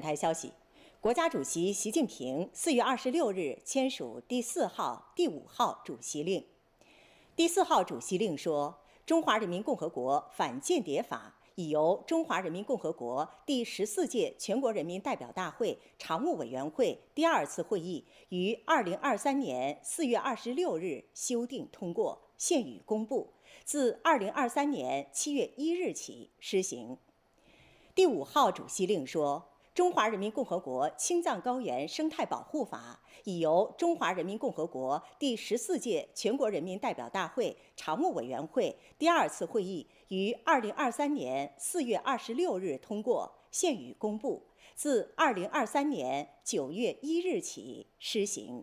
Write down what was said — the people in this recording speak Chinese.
台消息，国家主席习近平四月二十六日签署第四号、第五号主席令。第四号主席令说，《中华人民共和国反间谍法》已由中华人民共和国第十四届全国人民代表大会常务委员会第二次会议于二零二三年四月二十六日修订通过，现予公布，自二零二三年七月一日起施行。第五号主席令说。《中华人民共和国青藏高原生态保护法》已由中华人民共和国第十四届全国人民代表大会常务委员会第二次会议于二零二三年四月二十六日通过，现予公布，自二零二三年九月一日起施行。